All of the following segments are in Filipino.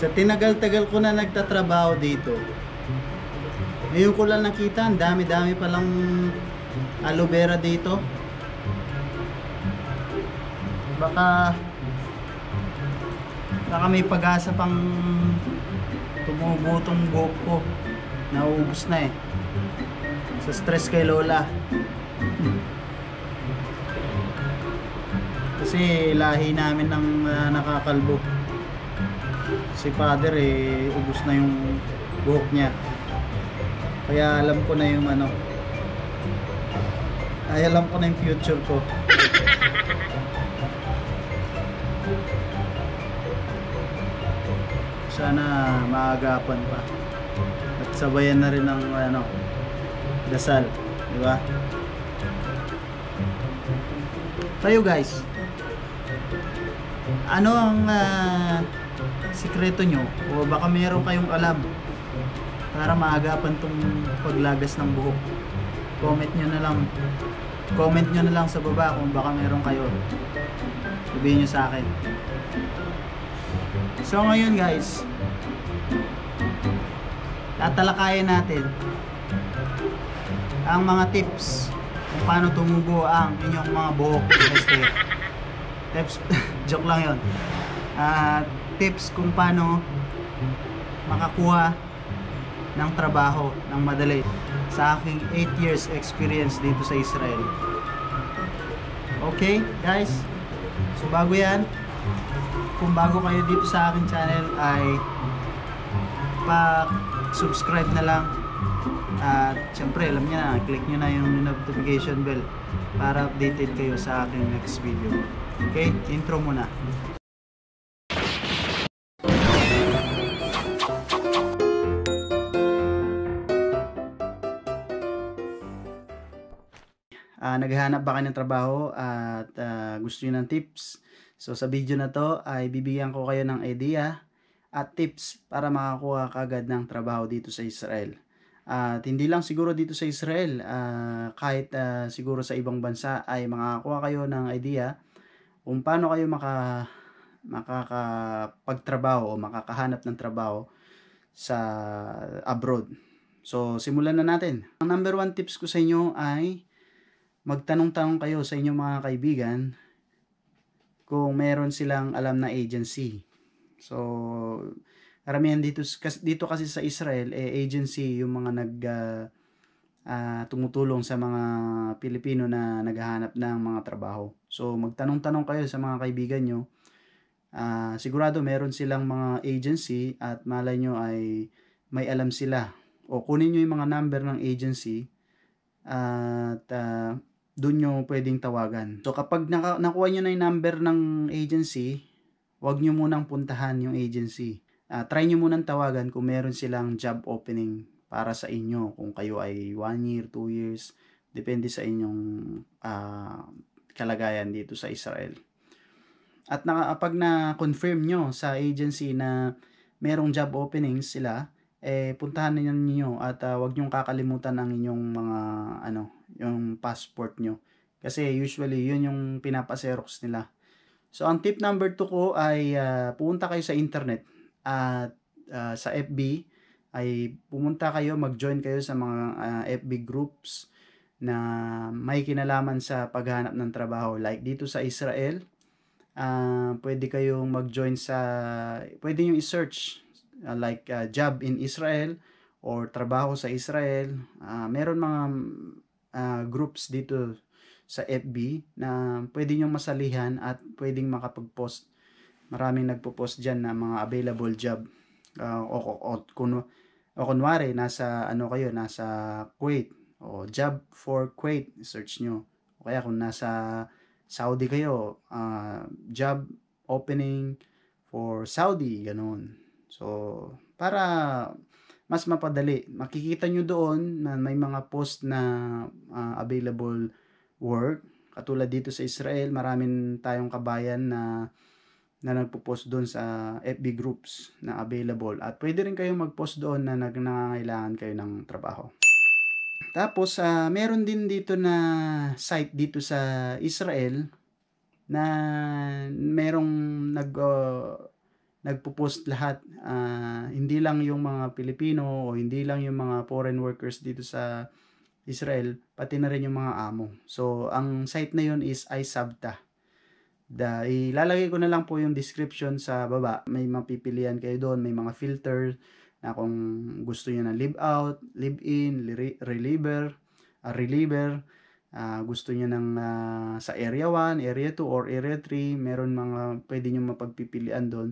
Sa tinagal-tagal ko na nagtatrabaho dito, ngayon ko lang nakita, ang dami-dami palang aloe vera dito. Baka baka may pag-asa pang tumubutong buhok ko. Nauubos na eh. Sa stress kay Lola. Kasi lahi namin ng uh, nakakalbo si father eh ubos na yung buhok niya kaya alam ko na yung ano ay alam ko na yung future ko sana maagapan pa at sabayan na rin ng ano dasal di ba tayo guys ano ang uh, sikreto nyo o baka meron kayong alam para maagapan tong paglagas ng buhok comment nyo na lang comment nyo na lang sa baba kung baka meron kayo sabihin nyo sa akin so ngayon guys tatalakayan natin ang mga tips kung paano tumubo ang inyong mga buhok tips joke lang yon at uh, tips kung paano makakuha ng trabaho ng madali sa aking 8 years experience dito sa Israel. Okay, guys? So, bago yan, kung bago kayo dito sa aking channel ay pa-subscribe na lang at syempre, alam nyo na, click nyo na yung notification bell para updated kayo sa aking next video. Okay, intro muna. naghahanap ba kayo ng trabaho at uh, gusto niyo ng tips. So sa video na to ay bibigyan ko kayo ng idea at tips para makakuha kagad ng trabaho dito sa Israel. at hindi lang siguro dito sa Israel, uh, kahit uh, siguro sa ibang bansa ay makakuha kayo ng idea kung paano kayo maka makakapagtrabaho o makakahanap ng trabaho sa abroad. So, simulan na natin. Ang number one tips ko sa inyo ay magtanong-tanong kayo sa inyong mga kaibigan kung meron silang alam na agency. So, karamihan dito, dito kasi sa Israel, eh, agency yung mga nag, uh, tumutulong sa mga Pilipino na naghahanap ng mga trabaho. So, magtanong-tanong kayo sa mga kaibigan nyo. Uh, sigurado meron silang mga agency at malay nyo ay may alam sila. O kunin nyo yung mga number ng agency at uh, doon nyo pwedeng tawagan. So kapag naka, nakuha nyo na yung number ng agency, wag nyo munang puntahan yung agency. Uh, try nyo munang tawagan kung meron silang job opening para sa inyo. Kung kayo ay 1 year, 2 years, depende sa inyong uh, kalagayan dito sa Israel. At pag na-confirm nyo sa agency na merong job openings sila, eh puntahan niyo niyo at uh, ah, wag niyo kakalimutan ang inyong mga ano, yung passport niyo. Kasi usually yun yung pinapa-xerox nila. So ang tip number 2 ko ay uh, pumunta kayo sa internet at uh, sa FB ay pumunta kayo, mag-join kayo sa mga uh, FB groups na may kinalaman sa paghanap ng trabaho. Like dito sa Israel, uh, pwede kayong mag-join sa, pwede nyo i-search uh, like uh, job in Israel or trabaho sa Israel. Uh, meron mga uh, groups dito sa FB na pwede nyo masalihan at pwedeng makapag-post. Maraming nagpo-post dyan na mga available job. Uh, o, o, o, kun, o kunwari, nasa, ano kayo, nasa Kuwait. O job for Kuwait, search nyo. O kaya kung nasa Saudi kayo, uh, job opening for Saudi, ganun. So, para mas mapadali, makikita nyo doon na may mga post na uh, available work. Katulad dito sa Israel, maraming tayong kabayan na na nagpo-post doon sa FB groups na available at pwede rin kayong mag-post doon na nangangailangan kayo ng trabaho. Tapos, uh, meron din dito na site dito sa Israel na merong nag uh, nagpo-post lahat. Uh, hindi lang yung mga Pilipino o hindi lang yung mga foreign workers dito sa Israel, pati na rin yung mga amo. So, ang site na yun is iSabta. Da, ilalagay ko na lang po yung description sa baba. May mapipilian kayo doon, may mga filter na kung gusto niyo na live out, live in, reliever, uh, reliever, uh, gusto niyo ng uh, sa area 1, area 2 or area 3, meron mga pwede niyo mapagpipilian doon.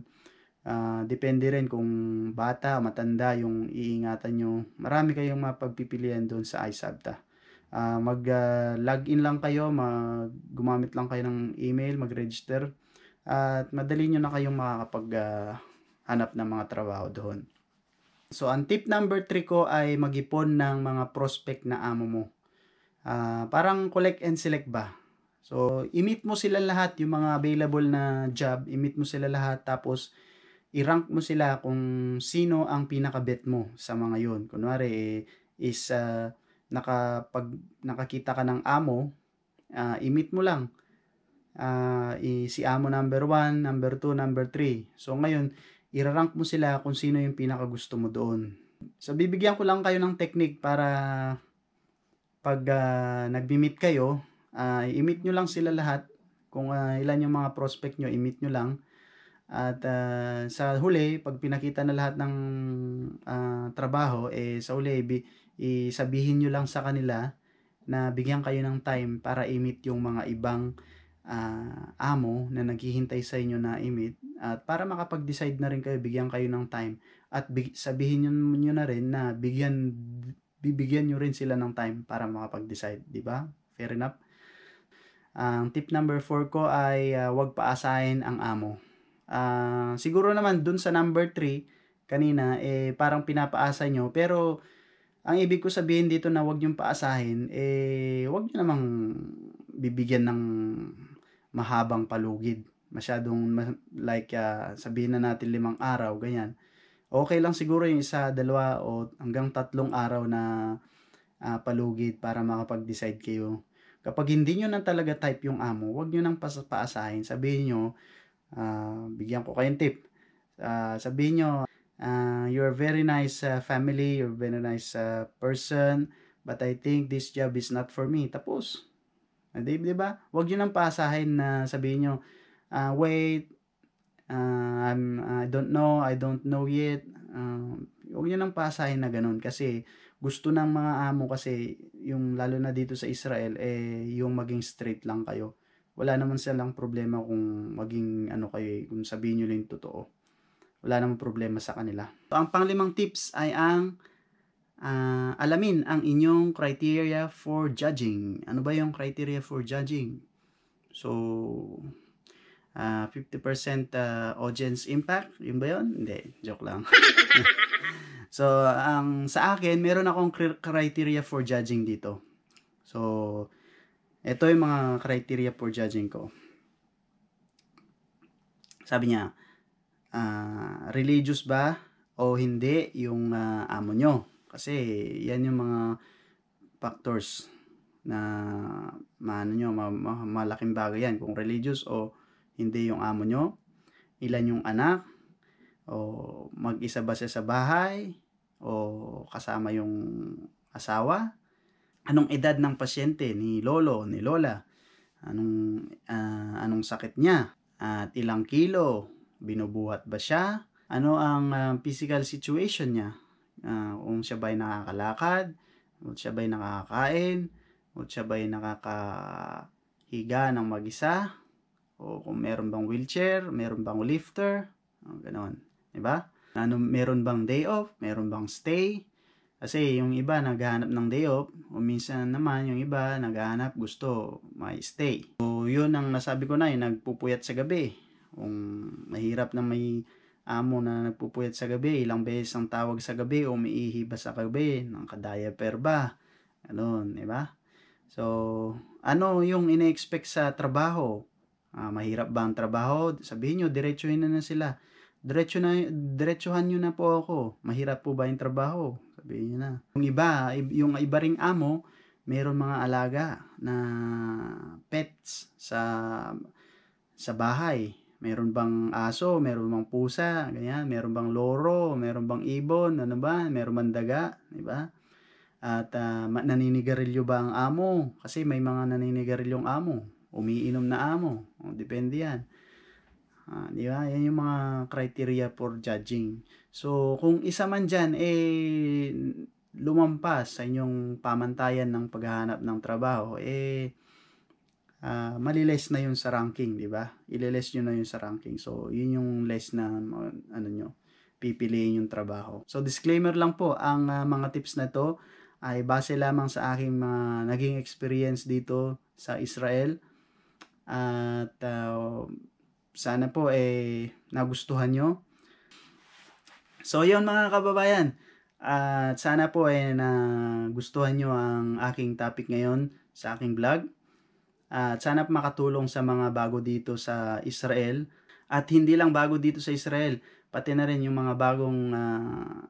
Uh, depende rin kung bata o matanda yung iingatan nyo. Marami kayong mapagpipilian doon sa iSabta. Uh, ah, Mag-login ah, uh, lang kayo, mag gumamit lang kayo ng email, mag-register. at madali nyo na kayong makakapag-hanap uh, ng mga trabaho doon. So, ang tip number 3 ko ay mag-ipon ng mga prospect na amo mo. Uh, parang collect and select ba? So, i-meet mo sila lahat, yung mga available na job, i-meet mo sila lahat, tapos i-rank mo sila kung sino ang pinaka-bet mo sa mga yon. Kunwari is uh, ah, naka pag nakakita ka ng amo, uh, ah, i-meet mo lang. Uh, si amo number 1, number 2, number 3. So ngayon, i-rank mo sila kung sino yung pinaka gusto mo doon. So bibigyan ko lang kayo ng technique para pag uh, nagbi-meet kayo, uh, i-meet nyo lang sila lahat. Kung uh, ilan yung mga prospect nyo, i-meet nyo lang at uh, sa huli, pag pinakita na lahat ng uh, trabaho, eh, sa huli, bi- isabihin nyo lang sa kanila na bigyan kayo ng time para imit yung mga ibang uh, amo na naghihintay sa inyo na imit. At para makapag-decide na rin kayo, bigyan kayo ng time. At big- sabihin nyo, nyo na rin na bigyan, bibigyan nyo rin sila ng time para makapag-decide. ba diba? Fair enough. Ang uh, tip number 4 ko ay uh, wag paasahin ang amo. Uh, siguro naman dun sa number 3 kanina, eh parang pinapaasa nyo. Pero ang ibig ko sabihin dito na wag niyong paasahin, eh wag niyo namang bibigyan ng mahabang palugid. Masyadong like uh, sabihin na natin limang araw, ganyan. Okay lang siguro yung isa, dalawa o hanggang tatlong araw na uh, palugid para makapag-decide kayo. Kapag hindi nyo na talaga type yung amo, wag nyo nang paasahin. Sabihin nyo, Uh, bigyan ko kayong tip. Uh, sabihin nyo, uh, you're a very nice uh, family, you're a very nice uh, person, but I think this job is not for me. Tapos. Di, di ba? Huwag nyo nang pasahin na sabihin nyo, uh, wait, uh, I'm, I don't know, I don't know yet. Uh, huwag nyo nang pasahin na ganun kasi gusto ng mga amo kasi yung lalo na dito sa Israel, eh, yung maging straight lang kayo wala naman silang problema kung maging ano kayo, eh, kung sabihin nyo lang totoo. Wala namang problema sa kanila. So, ang panglimang tips ay ang uh, alamin ang inyong criteria for judging. Ano ba yung criteria for judging? So, uh, 50% uh, audience impact, yun ba yun? Hindi, joke lang. so, ang sa akin, meron akong criteria for judging dito. So, ito yung mga criteria for judging ko. Sabi niya, uh, religious ba o hindi yung uh, amo nyo? Kasi yan yung mga factors na maano nyo, ma, ma, malaking bagay yan. Kung religious o hindi yung amo nyo, ilan yung anak, o mag-isa ba siya sa bahay, o kasama yung asawa, anong edad ng pasyente ni lolo, ni lola, anong, uh, anong sakit niya, at ilang kilo, binubuhat ba siya, ano ang uh, physical situation niya, uh, kung siya ba ay nakakalakad, kung siya ba ay nakakain, kung siya ba ay nakakahiga ng mag-isa, o kung meron bang wheelchair, meron bang lifter, o, di ba Diba? Ano, meron bang day off, meron bang stay, kasi yung iba naghahanap ng day off o minsan naman yung iba naghahanap gusto may stay. So yun ang nasabi ko na yung nagpupuyat sa gabi. Kung mahirap na may amo na nagpupuyat sa gabi, ilang beses ang tawag sa gabi o umiihi ba sa gabi, ng kadayaper ba? Ganun, di ba? So, ano yung ine-expect sa trabaho? Uh, mahirap ba ang trabaho? Sabihin nyo, diretsuhin na na sila diretso na, diretsuhan nyo na po ako. Mahirap po ba yung trabaho? Sabihin nyo na. Yung iba, yung iba ring amo, meron mga alaga na pets sa sa bahay. Meron bang aso, meron bang pusa, ganyan, meron bang loro, meron bang ibon, ano ba, meron bang daga, di ba? At uh, naninigarilyo ba ang amo? Kasi may mga naninigarilyo ang amo, umiinom na amo, o, oh, depende yan. Uh, di ba? Yan yung mga criteria for judging. So, kung isa man dyan, eh, lumampas sa inyong pamantayan ng paghahanap ng trabaho, eh, uh, maliless na yun sa ranking, di ba? Ililess nyo na yun sa ranking. So, yun yung less na, ano nyo, pipiliin yung trabaho. So, disclaimer lang po, ang uh, mga tips na to ay base lamang sa aking mga uh, naging experience dito sa Israel. At, uh, sana po eh nagustuhan nyo. So yon mga kababayan. At uh, sana po eh na gustuhan nyo ang aking topic ngayon sa aking vlog. At uh, sana po makatulong sa mga bago dito sa Israel. At hindi lang bago dito sa Israel, pati na rin yung mga bagong uh,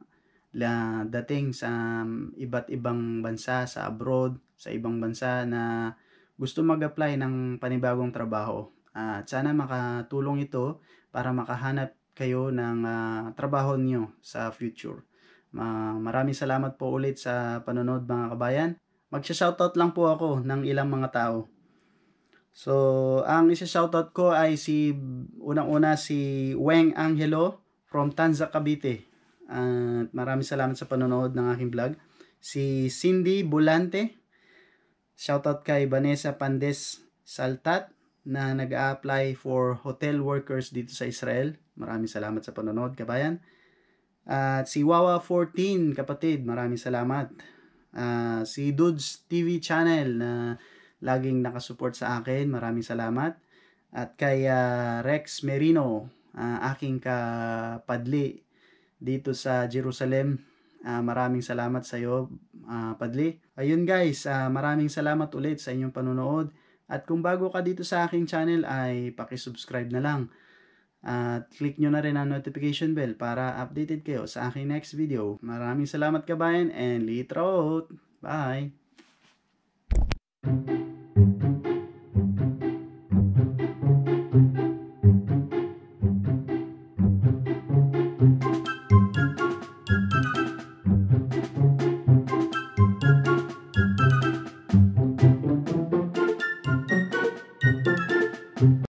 dating sa um, iba't ibang bansa, sa abroad, sa ibang bansa na gusto mag-apply ng panibagong trabaho. At ah, sana makatulong ito para makahanap kayo ng uh, trabaho niyo sa future. Uh, maraming salamat po ulit sa panonood mga kabayan. Magsha-shoutout lang po ako ng ilang mga tao. So, ang isa-shoutout ko ay si unang-una si Weng Angelo from Tanza Cavite. At uh, maraming salamat sa panonood ng aking vlog. Si Cindy Bulante. Shoutout kay Vanessa Pandes Saltat na nag apply for hotel workers dito sa Israel. Maraming salamat sa panonood, kabayan. At si Wawa14, kapatid, maraming salamat. Uh, si Dudes TV channel na uh, laging nakasupport sa akin, maraming salamat. At kay uh, Rex Merino, uh, aking kapadli dito sa Jerusalem, uh, maraming salamat sa iyo, uh, padli. Ayun guys, uh, maraming salamat ulit sa inyong panonood. At kung bago ka dito sa aking channel ay subscribe na lang. At click nyo na rin ang notification bell para updated kayo sa aking next video. Maraming salamat kabayan and litraot! Bye!